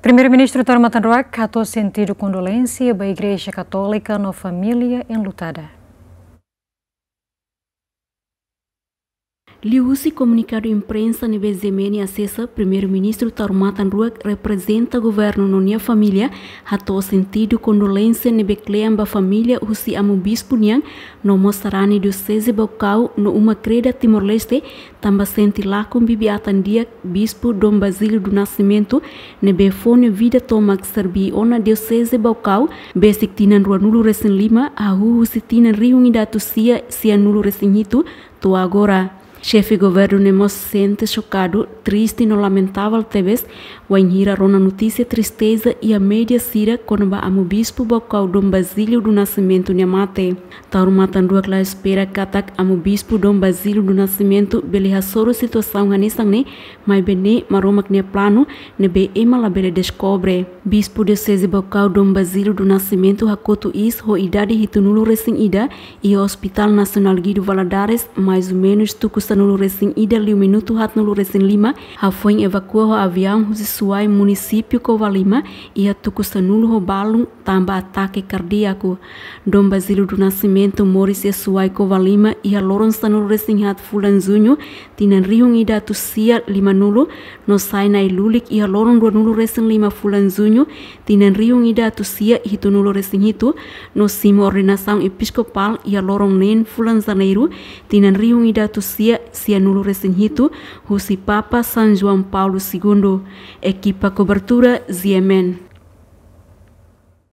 Primeiro-Ministro Tarma Tanroak catou sentido condolência a Igreja Católica na família enlutada. Liu-se comunicado imprensa a nível de Menia Cessa, primeiro-ministro Tarumatan Ruak representa governo na minha família, hato sentido condolência nebe ba família husi amu bispo niang, no mostrarani do Sese Bocau no uma creda Timor-Leste, tamba senti lá com bibi atandia bispo Dom Basílio do Nascimento, nebe fone vida tomak serbi ona do Sese Bocau, besik tinan Nulu Resen lima, ahu usi tinan riungi Datu Sia Sia Nulu hito, tu agora. Chefe governo Nemos sente chocado, triste e não lamentável talvez, Wanhira rona notícia tristeza e a média cira quando o bispo bocal Dom Basílio do Nascimento Niamate. Tauro matando a clara espera que ataque a bispo Dom Basílio do Nascimento beleza soro situação anisang ne, mas bene maroma que plano, ne be ema la bele descobre. Bispo de Sese bocal Dom Basílio do Nascimento hakoto is ho idade ritunulo recém ida e Hospital Nacional Guido Valadares mais ou menos tucus custa nulurecin ida e liu minuto hat nulurecin lima, hafoin evacuou avião husisuai município Covalima e hatu custa nulo balung tamba atake kardiaku. Dom bazilu do Nascimento moris e suai Covalima ia a Lorenza nulurecin hat zunyu, tinan rihung ida e tu sia lima nulu, e no sai nai lulik ia loron dua do nulurecin lima zunyu, tinan rihung ida tu sia hitu nulurecin hitu, no simo ordenação episkopal ia lorong nen fulan zaneiru, tinan rihung ida tu sia Bia Cianulure Sinhito, Husi Papa San João Paulo II, equipa cobertura Ziemen.